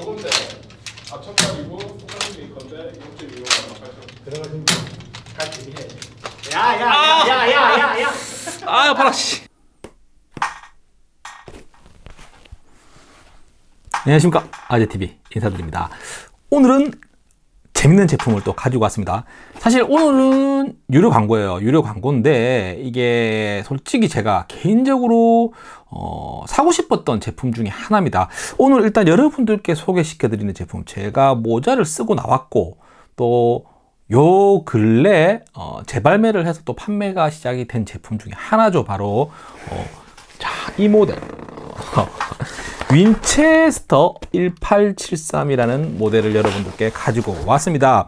요건데 앞첨단이고 똑같은 게 있건데 0.25가 맞죠? 들어가신 같이 해. 야야야야야야. 아 바락 씨. 안녕하십니까 아재TV 인사드립니다. 오늘은 재밌는 제품을 또 가지고 왔습니다. 사실 오늘은 유료 광고예요. 유료 광고인데 이게 솔직히 제가 개인적으로 어, 사고 싶었던 제품 중에 하나입니다. 오늘 일단 여러분들께 소개시켜 드리는 제품 제가 모자를 쓰고 나왔고 또 요 근래 어, 재발매를 해서 또 판매가 시작이 된 제품 중에 하나죠. 바로 어, 자, 이 모델 윈체스터 1873이라는 모델을 여러분들께 가지고 왔습니다.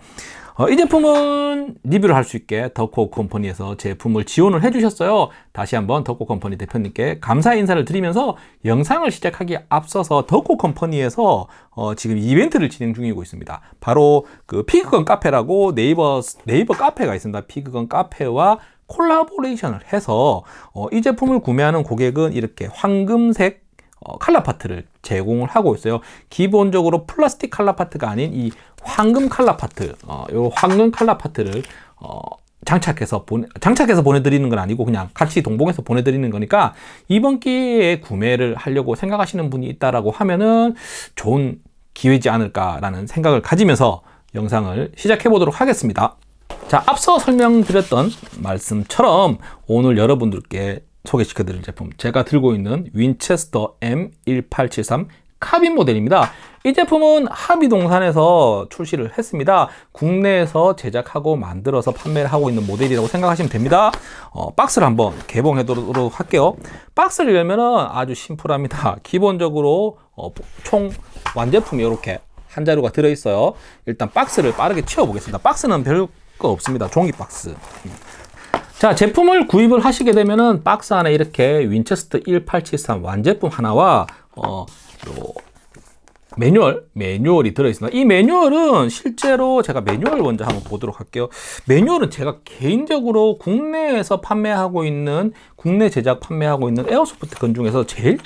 어, 이 제품은 리뷰를 할 수 있게 더코 컴퍼니에서 제품을 지원을 해주셨어요. 다시 한번 더코 컴퍼니 대표님께 감사 인사를 드리면서 영상을 시작하기 앞서서 더코 컴퍼니에서 어, 지금 이벤트를 진행 중이고 있습니다. 바로 그 피그건 카페라고 네이버 네이버 카페가 있습니다. 피그건 카페와 콜라보레이션을 해서 어, 이 제품을 구매하는 고객은 이렇게 황금색 어, 칼라 파트를 제공을 하고 있어요. 기본적으로 플라스틱 칼라 파트가 아닌 이 황금 칼라 파트, 어, 요 황금 칼라 파트를 어, 장착해서 보내, 장착해서 보내드리는 건 아니고 그냥 같이 동봉해서 보내드리는 거니까 이번 기회에 구매를 하려고 생각하시는 분이 있다라고 하면은 좋은 기회지 않을까라는 생각을 가지면서 영상을 시작해 보도록 하겠습니다. 자, 앞서 설명드렸던 말씀처럼 오늘 여러분들께 소개시켜드릴 제품 제가 들고 있는 윈체스터 M1873 카빈 모델입니다 이 제품은 하비동산에서 출시를 했습니다 국내에서 제작하고 만들어서 판매를 하고 있는 모델이라고 생각하시면 됩니다 어, 박스를 한번 개봉해 보도록 할게요 박스를 열면 은 아주 심플합니다 기본적으로 어, 총 완제품이 이렇게 한 자루가 들어있어요 일단 박스를 빠르게 치워 보겠습니다 박스는 별거 없습니다 종이 박스 자 제품을 구입을 하시게 되면은 박스 안에 이렇게 윈체스트 1873 완제품 하나와 어, 매뉴얼, 매뉴얼이 들어있습니다. 이 매뉴얼은 실제로 제가 매뉴얼 먼저 한번 보도록 할게요. 매뉴얼은 제가 개인적으로 국내에서 판매하고 있는, 국내 제작 판매하고 있는 에어소프트 건 중에서 제일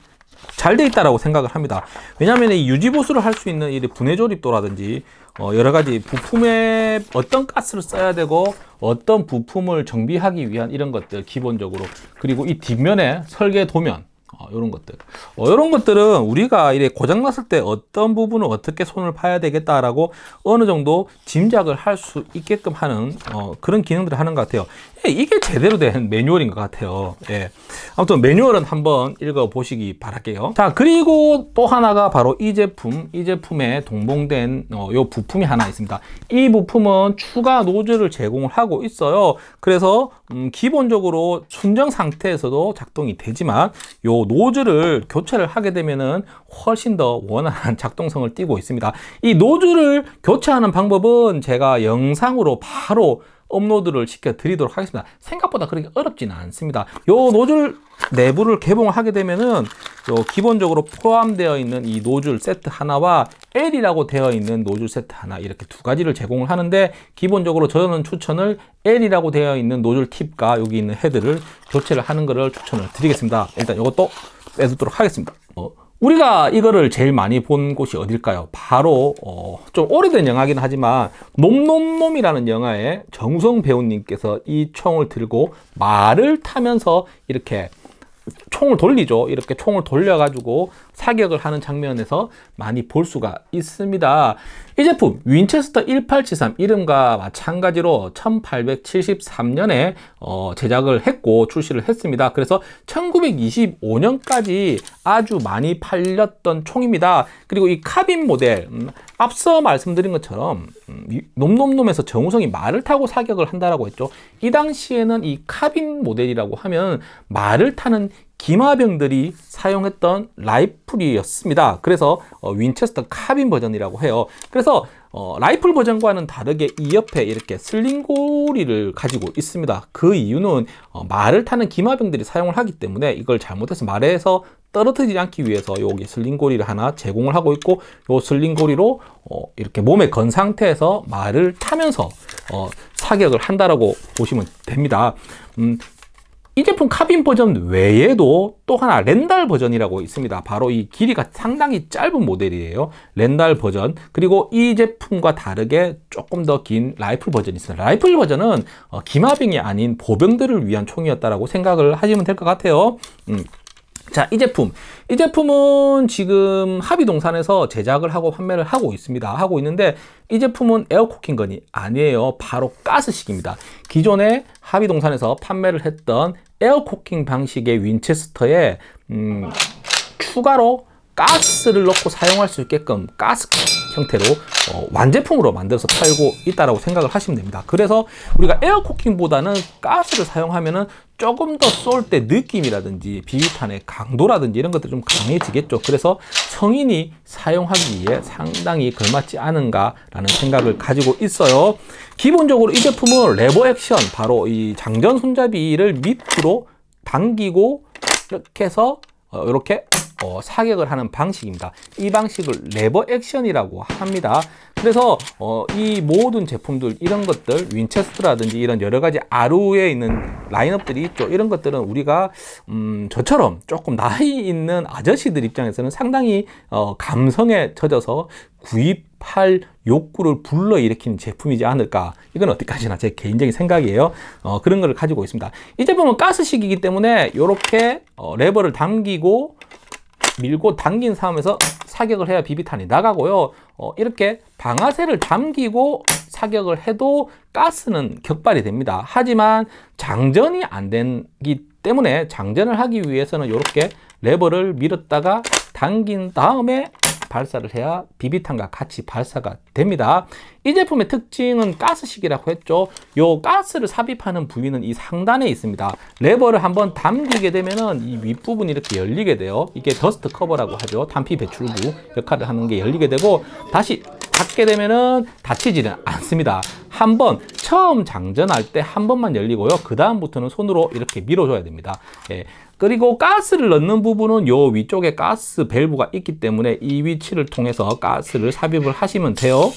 잘 돼 있다라고 생각을 합니다. 왜냐하면 유지보수를 할 수 있는 이 분해조립도라든지 어 여러 가지 부품에 어떤 가스를 써야 되고 어떤 부품을 정비하기 위한 이런 것들 기본적으로 그리고 이 뒷면에 설계 도면 이런 어, 것들 어, 이런 것들은 우리가 이래 고장 났을 때 어떤 부분을 어떻게 손을 파야 되겠다라고 어느 정도 짐작을 할 수 있게끔 하는 어, 그런 기능들을 하는 것 같아요 예, 이게 제대로 된 매뉴얼인 것 같아요 예. 아무튼 매뉴얼은 한번 읽어 보시기 바랄게요 자 그리고 또 하나가 바로 이 제품 이 제품에 동봉된 어, 요 부품이 하나 있습니다 이 부품은 추가 노즐을 제공을 하고 있어요 그래서 음, 기본적으로 순정 상태에서도 작동이 되지만 요 노즐을 교체를 하게 되면은 훨씬 더 원활한 작동성을 띄고 있습니다. 이 노즐을 교체하는 방법은 제가 영상으로 바로 업로드를 시켜드리도록 하겠습니다. 생각보다 그렇게 어렵지는 않습니다. 요 노즐 내부를 개봉 하게 되면은 요 기본적으로 포함되어 있는 이 노즐 세트 하나와 L이라고 되어 있는 노즐 세트 하나 이렇게 두 가지를 제공을 하는데 기본적으로 저는 추천을 L이라고 되어 있는 노즐 팁과 여기 있는 헤드를 교체를 하는 것을 추천을 드리겠습니다. 일단 이것도 빼두도록 하겠습니다. 어. 우리가 이거를 제일 많이 본 곳이 어딜까요? 바로 어, 좀 오래된 영화긴 하지만 놈놈놈이라는 영화에 정우성 배우님께서 이 총을 들고 말을 타면서 이렇게 총을 돌리죠. 이렇게 총을 돌려가지고 사격을 하는 장면에서 많이 볼 수가 있습니다. 이 제품 윈체스터 1873 이름과 마찬가지로 1873년에 어, 제작을 했고 출시를 했습니다. 그래서 1925년까지 아주 많이 팔렸던 총입니다. 그리고 이 카빈 모델 음, 앞서 말씀드린 것처럼 음, 놈놈놈에서 정우성이 말을 타고 사격을 한다라고 했죠. 이 당시에는 이 카빈 모델이라고 하면 말을 타는 기마병들이 사용했던 라이플이었습니다. 그래서 어, 윈체스터 카빈 버전이라고 해요. 그래서 어, 라이플 버전과는 다르게 이 옆에 이렇게 슬링고리를 가지고 있습니다. 그 이유는 어, 말을 타는 기마병들이 사용을 하기 때문에 이걸 잘못해서 말에서 떨어뜨리지 않기 위해서 여기 슬링고리를 하나 제공을 하고 있고 요 슬링고리로 어, 이렇게 몸에 건 상태에서 말을 타면서 어, 사격을 한다라고 보시면 됩니다. 음, 이 제품 카빈 버전 외에도 또 하나 렌달 버전이라고 있습니다. 바로 이 길이가 상당히 짧은 모델이에요. 렌달 버전 그리고 이 제품과 다르게 조금 더 긴 라이플 버전이 있습니다. 라이플 버전은 어, 기마병이 아닌 보병들을 위한 총이었다라고 생각을 하시면 될 것 같아요. 음. 자, 이 제품. 이 제품은 지금 합의동산에서 제작을 하고 판매를 하고 있습니다. 하고 있는데 이 제품은 에어코킹건이 아니에요. 바로 가스식입니다. 기존에 합의동산에서 판매를 했던 에어코킹 방식의 윈체스터에 음, 추가로 가스를 넣고 사용할 수 있게끔 가스 형태로 어, 완제품으로 만들어서 팔고 있다라고 생각을 하시면 됩니다. 그래서 우리가 에어코킹보다는 가스를 사용하면은 조금 더 쏠 때 느낌이라든지 비비탄의 강도라든지 이런 것들이 좀 강해지겠죠. 그래서 성인이 사용하기 에 상당히 걸맞지 않은가라는 생각을 가지고 있어요. 기본적으로 이 제품은 레버 액션, 바로 이 장전 손잡이를 밑으로 당기고 이렇게 해서 어, 이렇게 어, 사격을 하는 방식입니다. 이 방식을 레버 액션이라고 합니다. 그래서 어, 이 모든 제품들 이런 것들 윈체스트라든지 이런 여러 가지 아루에 있는 라인업들이 있죠. 이런 것들은 우리가 음, 저처럼 조금 나이 있는 아저씨들 입장에서는 상당히 어, 감성에 젖어서 구입할 욕구를 불러일으키는 제품이지 않을까 이건 어디까지나 제 개인적인 생각이에요 어, 그런 걸 가지고 있습니다 이 제품은 가스식이기 때문에 이렇게 어, 레버를 당기고 밀고 당긴 싸움에서 사격을 해야 비비탄이 나가고요. 어, 이렇게 방아쇠를 잠기고 사격을 해도 가스는 격발이 됩니다. 하지만 장전이 안 되기 때문에 장전을 하기 위해서는 이렇게 레버를 밀었다가 당긴 다음에 발사를 해야 비비탄과 같이 발사가 됩니다. 이 제품의 특징은 가스식이라고 했죠. 요 가스를 삽입하는 부위는 이 상단에 있습니다. 레버를 한번 담기게 되면은 이 윗부분이 이렇게 열리게 돼요. 이게 더스트 커버라고 하죠. 탄피 배출구 역할을 하는 게 열리게 되고 다시 닫게 되면은 닫히지는 않습니다. 한번 처음 장전할 때 한 번만 열리고요. 그 다음부터는 손으로 이렇게 밀어줘야 됩니다. 예. 그리고 가스를 넣는 부분은 요 위쪽에 가스 밸브가 있기 때문에 이 위치를 통해서 가스를 삽입을 하시면 돼요.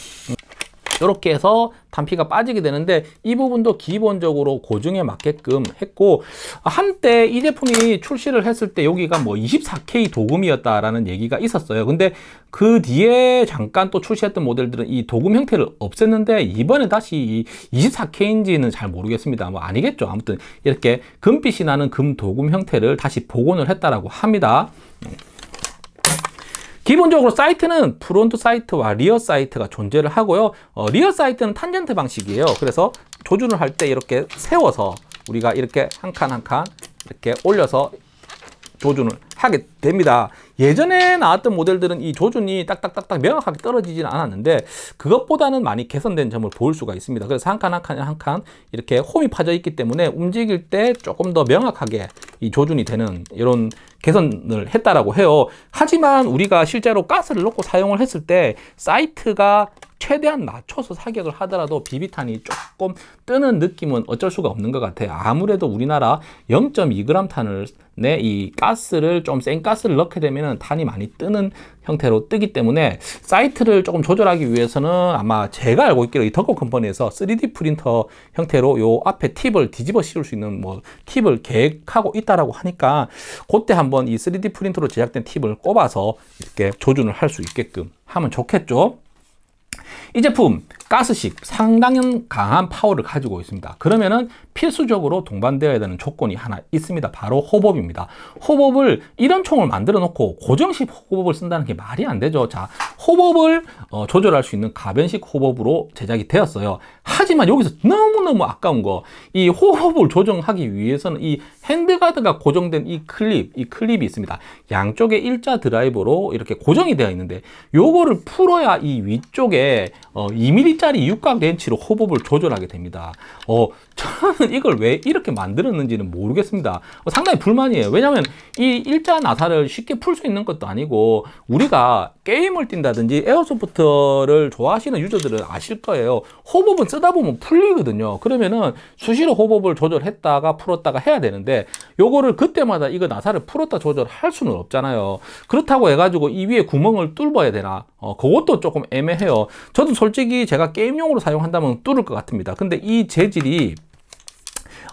이렇게 해서 단피가 빠지게 되는데 이 부분도 기본적으로 고증에 맞게끔 했고 한때 이 제품이 출시를 했을 때 여기가 뭐 24K 도금이었다라는 얘기가 있었어요. 근데 그 뒤에 잠깐 또 출시했던 모델들은 이 도금 형태를 없앴는데 이번에 다시 24K인지는 잘 모르겠습니다. 뭐 아니겠죠. 아무튼 이렇게 금빛이 나는 금 도금 형태를 다시 복원을 했다라고 합니다. 네. 기본적으로 사이트는 프론트 사이트와 리어 사이트가 존재를 하고요. 어, 리어 사이트는 탄젠트 방식이에요. 그래서 조준을 할 때 이렇게 세워서 우리가 이렇게 한 칸 한 칸 이렇게 올려서 조준을 하게 됩니다. 예전에 나왔던 모델들은 이 조준이 딱딱딱딱 명확하게 떨어지진 않았는데 그것보다는 많이 개선된 점을 볼 수가 있습니다. 그래서 한 칸 한 칸 한 칸 이렇게 홈이 파져 있기 때문에 움직일 때 조금 더 명확하게 이 조준이 되는 이런 개선을 했다라고 해요. 하지만 우리가 실제로 가스를 넣고 사용을 했을 때 사이트가 최대한 낮춰서 사격을 하더라도 비비탄이 조금 뜨는 느낌은 어쩔 수가 없는 것 같아요. 아무래도 우리나라 0.2g 탄을 내 이 가스를 좀 좀센 가스를 넣게 되면 탄이 많이 뜨는 형태로 뜨기 때문에 사이트를 조금 조절하기 위해서는 아마 제가 알고 있기로 이 덕업 컴퍼니에서 3D 프린터 형태로 요 앞에 팁을 뒤집어 씌울 수 있는 뭐 팁을 계획하고 있다라고 하니까 그때 한번 이 3D 프린터로 제작된 팁을 꼽아서 이렇게 조준을 할 수 있게끔 하면 좋겠죠. 이 제품 가스식 상당히 강한 파워를 가지고 있습니다 그러면은 필수적으로 동반되어야 되는 조건이 하나 있습니다. 바로 호법입니다. 호법을 이런 총을 만들어 놓고 고정식 호법을 쓴다는 게 말이 안 되죠. 자, 호법을 어, 조절할 수 있는 가변식 호법으로 제작이 되었어요. 하지만 여기서 너무너무 아까운 거, 이 호법을 조정하기 위해서는 이 핸드가드가 고정된 이 클립, 이 클립이 있습니다. 양쪽에 일자 드라이버로 이렇게 고정이 되어 있는데 요거를 풀어야 이 위쪽에 어, 2mm짜리 육각 렌치로 호법을 조절하게 됩니다. 어, 저는 이걸 왜 이렇게 만들었는지는 모르겠습니다. 어, 상당히 불만이에요. 왜냐하면 이 일자 나사를 쉽게 풀 수 있는 것도 아니고 우리가 게임을 뛴다든지 에어소프트를 좋아하시는 유저들은 아실 거예요. 호법은 쓰다 보면 풀리거든요. 그러면은 수시로 호법을 조절했다가 풀었다가 해야 되는데 요거를 그때마다 이거 나사를 풀었다 조절할 수는 없잖아요. 그렇다고 해가지고 이 위에 구멍을 뚫어야 되나? 어, 그것도 조금 애매해요. 저도 솔직히 제가 게임용으로 사용한다면 뚫을 것 같습니다. 근데 이 재질이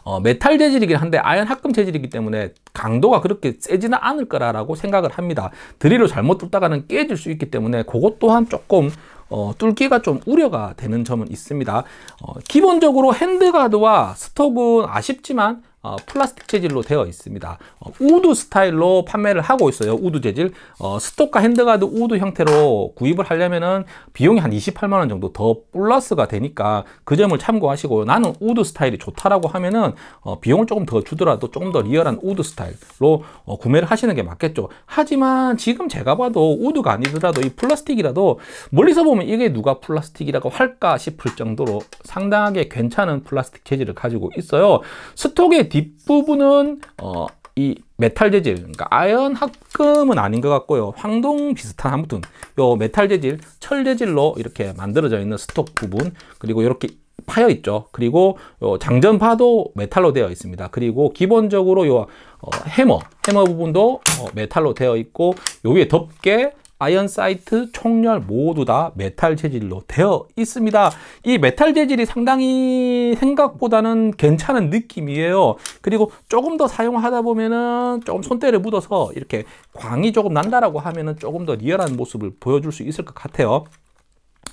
어, 메탈 재질이긴 한데 아연 합금 재질이기 때문에 강도가 그렇게 세지는 않을 거라고 생각을 합니다. 드릴을 잘못 뚫다가는 깨질 수 있기 때문에 그것 또한 조금 어, 뚫기가 좀 우려가 되는 점은 있습니다. 어, 기본적으로 핸드가드와 스톡은 아쉽지만 어, 플라스틱 재질로 되어 있습니다. 어, 우드 스타일로 판매를 하고 있어요. 우드 재질. 어, 스톡과 핸드가드 우드 형태로 구입을 하려면은 비용이 한 28만원 정도 더 플러스가 되니까 그 점을 참고하시고 나는 우드 스타일이 좋다라고 하면은 어, 비용을 조금 더 주더라도 조금 더 리얼한 우드 스타일로 어, 구매를 하시는 게 맞겠죠. 하지만 지금 제가 봐도 우드가 아니더라도 이 플라스틱이라도 멀리서 보면 이게 누가 플라스틱이라고 할까 싶을 정도로 상당하게 괜찮은 플라스틱 재질을 가지고 있어요. 스톡의 뒷부분은 어, 이 메탈 재질, 그러니까 아연 합금은 아닌 것 같고요. 황동 비슷한 아무튼 요 메탈 재질, 철 재질로 이렇게 만들어져 있는 스톡 부분 그리고 이렇게 파여 있죠. 그리고 장전파도 메탈로 되어 있습니다. 그리고 기본적으로 요 어, 해머, 해머 부분도 어, 메탈로 되어 있고 요 위에 덮개 아이언 사이트, 총열 모두 다 메탈 재질로 되어 있습니다. 이 메탈 재질이 상당히 생각보다는 괜찮은 느낌이에요. 그리고 조금 더 사용하다 보면은 조금 손때를 묻어서 이렇게 광이 조금 난다라고 하면은 조금 더 리얼한 모습을 보여줄 수 있을 것 같아요.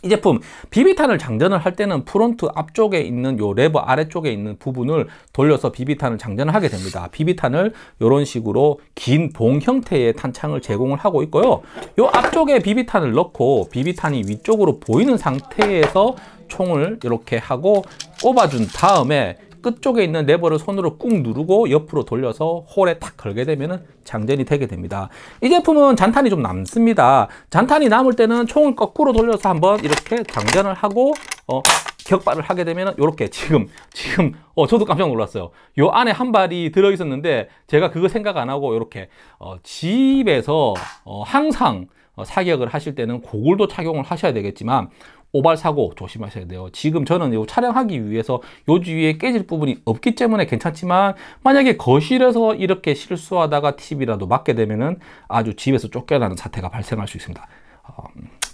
이 제품 비비탄을 장전을 할 때는 프론트 앞쪽에 있는 요 레버 아래쪽에 있는 부분을 돌려서 비비탄을 장전을 하게 됩니다. 비비탄을 이런 식으로 긴 봉 형태의 탄창을 제공을 하고 있고요. 요 앞쪽에 비비탄을 넣고 비비탄이 위쪽으로 보이는 상태에서 총을 이렇게 하고 꼽아준 다음에 끝쪽에 있는 레버를 손으로 꾹 누르고 옆으로 돌려서 홀에 탁 걸게 되면 장전이 되게 됩니다. 이 제품은 잔탄이 좀 남습니다. 잔탄이 남을 때는 총을 거꾸로 돌려서 한번 이렇게 장전을 하고 어, 격발을 하게 되면 이렇게 지금 지금 어, 저도 깜짝 놀랐어요. 이 안에 한 발이 들어 있었는데 제가 그거 생각 안 하고 이렇게 어, 집에서 어, 항상 어, 사격을 하실 때는 고글도 착용을 하셔야 되겠지만 오발 사고 조심하셔야 돼요. 지금 저는 이 촬영하기 위해서 요 주위에 깨질 부분이 없기 때문에 괜찮지만 만약에 거실에서 이렇게 실수하다가 팁이라도 맞게 되면은 아주 집에서 쫓겨나는 사태가 발생할 수 있습니다. 어...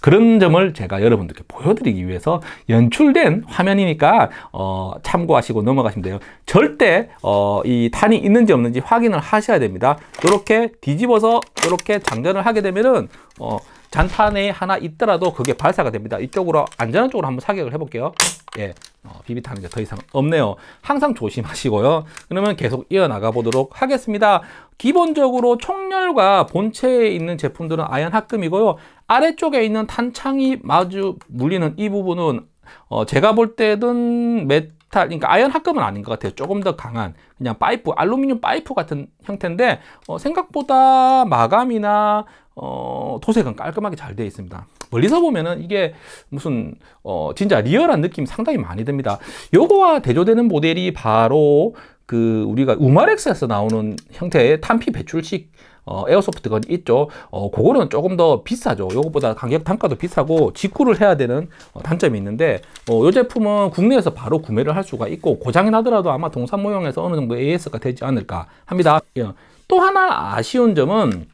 그런 점을 제가 여러분들께 보여드리기 위해서 연출된 화면이니까 어, 참고하시고 넘어가시면 돼요. 절대 어, 이 탄이 있는지 없는지 확인을 하셔야 됩니다. 이렇게 뒤집어서 이렇게 장전을 하게 되면은 어, 잔탄에 하나 있더라도 그게 발사가 됩니다. 이쪽으로 안전한 쪽으로 한번 사격을 해볼게요. 예, 어, 비비탄은 이제 더 이상 없네요. 항상 조심하시고요. 그러면 계속 이어나가 보도록 하겠습니다. 기본적으로 총열과 본체에 있는 제품들은 아연 합금이고요. 아래쪽에 있는 탄창이 마주 물리는 이 부분은 어 제가 볼 때는 메탈, 그러니까 아연 합금은 아닌 것 같아요. 조금 더 강한 그냥 파이프, 알루미늄 파이프 같은 형태인데 어 생각보다 마감이나 어 도색은 깔끔하게 잘 되어 있습니다. 멀리서 보면은 이게 무슨 어, 진짜 리얼한 느낌 이 상당히 많이 듭니다. 요거와 대조되는 모델이 바로 그 우리가 우마렉스에서 나오는 형태의 탄피 배출식 어, 에어소프트건 있죠. 어, 그거는 조금 더 비싸죠. 요것보다 가격 단가도 비싸고 직구를 해야 되는 어, 단점이 있는데 어, 요 제품은 국내에서 바로 구매를 할 수가 있고 고장이 나더라도 아마 동산 모형에서 어느 정도 AS가 되지 않을까 합니다. 예. 또 하나 아쉬운 점은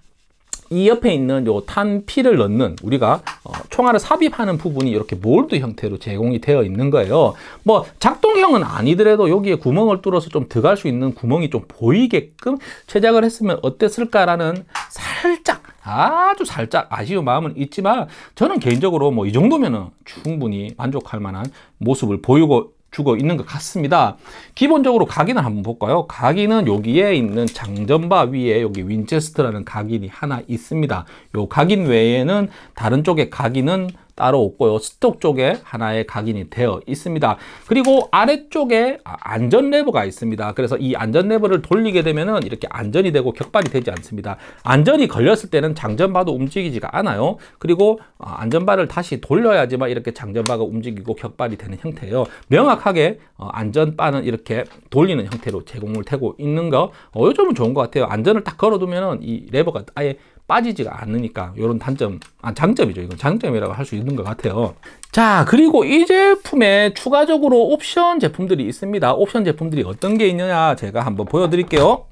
이 옆에 있는 요 탄피를 넣는 우리가 어, 총알을 삽입하는 부분이 이렇게 몰드 형태로 제공이 되어 있는 거예요 뭐 작동형은 아니더라도 여기에 구멍을 뚫어서 좀 들어갈 수 있는 구멍이 좀 보이게끔 제작을 했으면 어땠을까라는 살짝 아주 살짝 아쉬운 마음은 있지만 저는 개인적으로 뭐 이 정도면은 충분히 만족할 만한 모습을 보이고 죽어 있는 것 같습니다. 기본적으로 각인을 한번 볼까요? 각인은 여기에 있는 장전바 위에 여기 윈체스트라는 각인이 하나 있습니다. 요 각인 외에는 다른 쪽의 각인은 따로 없고요. 스톡 쪽에 하나의 각인이 되어 있습니다. 그리고 아래쪽에 아, 안전 레버가 있습니다. 그래서 이 안전 레버를 돌리게 되면 이렇게 안전이 되고 격발이 되지 않습니다. 안전이 걸렸을 때는 장전바도 움직이지가 않아요. 그리고 아, 안전바를 다시 돌려야지만 이렇게 장전바가 움직이고 격발이 되는 형태예요. 명확하게 어, 안전바는 이렇게 돌리는 형태로 제공을 되고 있는 거 어, 요즘은 좋은 것 같아요. 안전을 딱 걸어두면 이 레버가 아예 빠지지가 않으니까 이런 단점, 아 장점이죠. 이건 장점이라고 할 수 있는 것 같아요. 자, 그리고 이 제품에 추가적으로 옵션 제품들이 있습니다. 옵션 제품들이 어떤 게 있느냐 제가 한번 보여드릴게요.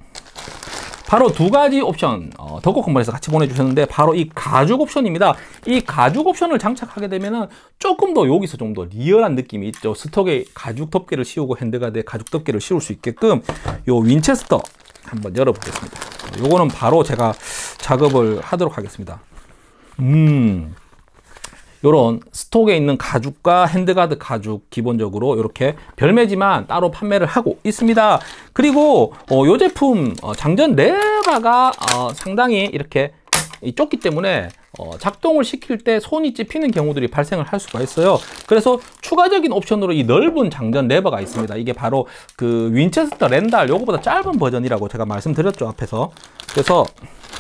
바로 두 가지 옵션 어, 덕고컴퍼에서 같이 보내주셨는데 바로 이 가죽 옵션입니다 이 가죽 옵션을 장착하게 되면 조금 더 여기서 좀 더 리얼한 느낌이 있죠 스톡에 가죽 덮개를 씌우고 핸드가드에 가죽 덮개를 씌울 수 있게끔 요 윈체스터 한번 열어보겠습니다 요거는 바로 제가 작업을 하도록 하겠습니다. 음. 요런 스톡에 있는 가죽과 핸드가드 가죽 기본적으로 이렇게 별매지만 따로 판매를 하고 있습니다 그리고 어, 요 제품 어, 장전 레바가 어, 상당히 이렇게 좁기 때문에 어, 작동을 시킬 때 손이 찝히는 경우들이 발생을 할 수가 있어요 그래서 추가적인 옵션으로 이 넓은 장전 레버가 있습니다 이게 바로 그 윈체스터 렌달 요거보다 짧은 버전이라고 제가 말씀드렸죠 앞에서 그래서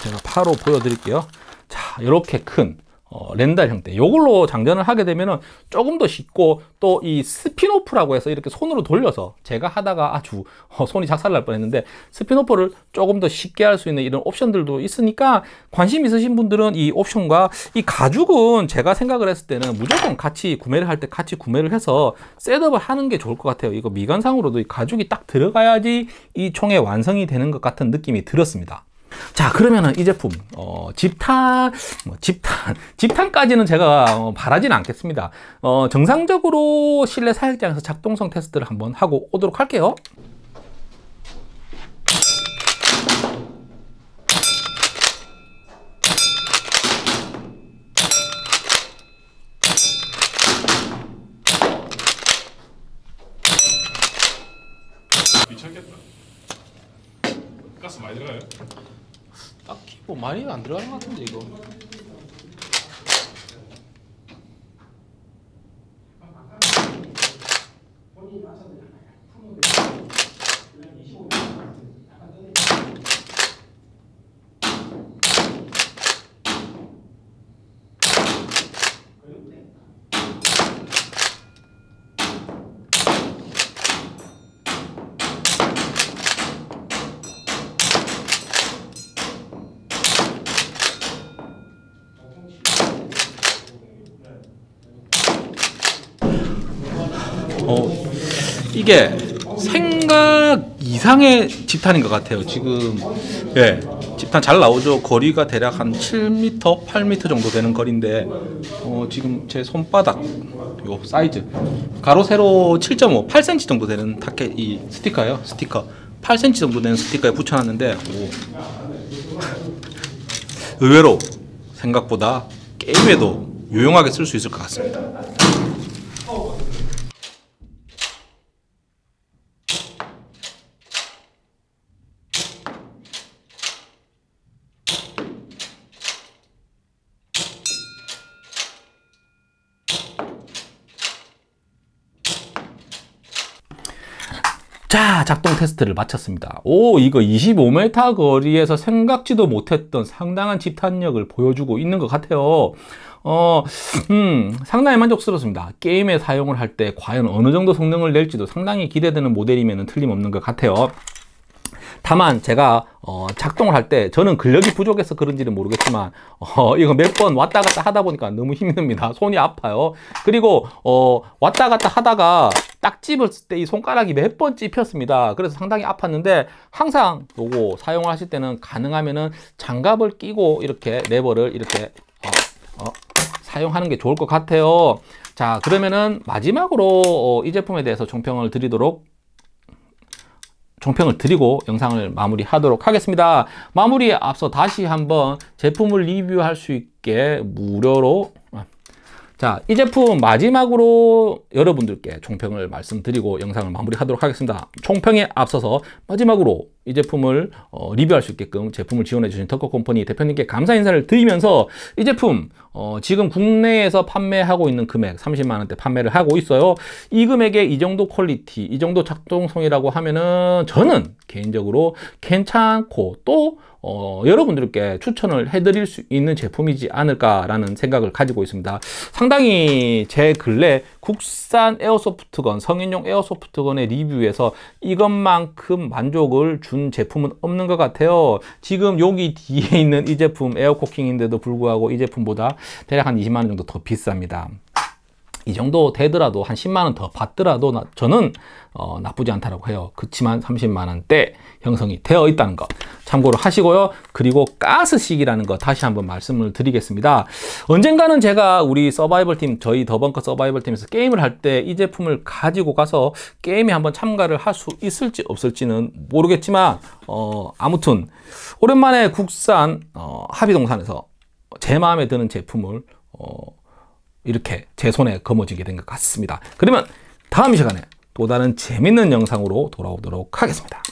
제가 바로 보여드릴게요 자 이렇게 큰 어, 렌달 형태 이걸로 장전을 하게 되면은 조금 더 쉽고 또 이 스피노프라고 해서 이렇게 손으로 돌려서 제가 하다가 아주 어, 손이 작살날 뻔했는데 스피노프를 조금 더 쉽게 할 수 있는 이런 옵션들도 있으니까 관심 있으신 분들은 이 옵션과 이 가죽은 제가 생각을 했을 때는 무조건 같이 구매를 할 때 같이 구매를 해서 셋업을 하는 게 좋을 것 같아요 이거 미관상으로도 이 가죽이 딱 들어가야지 이 총의 완성이 되는 것 같은 느낌이 들었습니다 자 그러면은 이 제품 어, 집탄 뭐 집탄 집탄까지는 제가 어, 바라진 않겠습니다 어, 정상적으로 실내 사육장에서 작동성 테스트를 한번 하고 오도록 할게요 가스 많이 들어가요? 딱히 뭐 많이 안 들어가는 것 같은데 이거 어, 이게 생각 이상의 집탄인 것 같아요. 지금 예, 집탄 잘 나오죠. 거리가 대략 한 7m, 8m 정도 되는 거리인데 어, 지금 제 손바닥 요 사이즈 가로 세로 7.5, 8cm 정도 되는 타켓 이스티커요 스티커 8cm 정도 되는 스티커에 붙여놨는데 의외로 생각보다 게임에도 유용하게 쓸 수 있을 것 같습니다. 자 작동 테스트를 마쳤습니다 오 이거 25m 거리에서 생각지도 못했던 상당한 집탄력을 보여주고 있는 것 같아요 어, 음, 상당히 만족스럽습니다 게임에 사용을 할 때 과연 어느 정도 성능을 낼지도 상당히 기대되는 모델이면 틀림없는 것 같아요 다만 제가 어, 작동을 할 때 저는 근력이 부족해서 그런지는 모르겠지만 어, 이거 몇 번 왔다 갔다 하다 보니까 너무 힘듭니다 손이 아파요 그리고 어, 왔다 갔다 하다가 딱 집었을 때이 손가락이 몇 번 찝혔습니다. 그래서 상당히 아팠는데 항상 요거 사용하실 때는 가능하면은 장갑을 끼고 이렇게 레버를 이렇게 어, 어, 사용하는 게 좋을 것 같아요. 자 그러면은 마지막으로 어, 이 제품에 대해서 종평을 드리도록 종평을 드리고 영상을 마무리하도록 하겠습니다. 마무리에 앞서 다시 한번 제품을 리뷰할 수 있게 무료로 아, 자, 이 제품 마지막으로 여러분들께 총평을 말씀드리고 영상을 마무리하도록 하겠습니다. 총평에 앞서서 마지막으로 이 제품을 어, 리뷰할 수 있게끔 제품을 지원해 주신 터커 컴퍼니 대표님께 감사 인사를 드리면서 이 제품 어, 지금 국내에서 판매하고 있는 금액 30만 원대 판매를 하고 있어요. 이 금액에 이 정도 퀄리티, 이 정도 작동성이라고 하면은 저는 개인적으로 괜찮고 또 어, 여러분들께 추천을 해드릴 수 있는 제품이지 않을까라는 생각을 가지고 있습니다. 상당히 제 근래 국산 에어소프트건, 성인용 에어소프트건의 리뷰에서 이것만큼 만족을 준둔 제품은 없는 것 같아요. 지금 여기 뒤에 있는 이 제품 에어코킹인데도 불구하고 이 제품보다 대략 한 20만원 정도 더 비쌉니다. 이 정도 되더라도 한 10만 원 더 받더라도 나, 저는 어, 나쁘지 않다라고 해요. 그렇지만 30만 원대 형성이 되어 있다는 거 참고로 하시고요. 그리고 가스식이라는 거 다시 한번 말씀을 드리겠습니다. 언젠가는 제가 우리 서바이벌 팀 저희 더벙커 서바이벌 팀에서 게임을 할 때 이 제품을 가지고 가서 게임에 한번 참가를 할 수 있을지 없을지는 모르겠지만 어, 아무튼 오랜만에 국산 어, 합의동산에서 제 마음에 드는 제품을 어, 이렇게 제 손에 거머쥐게 된 것 같습니다. 그러면 다음 시간에 또 다른 재밌는 영상으로 돌아오도록 하겠습니다.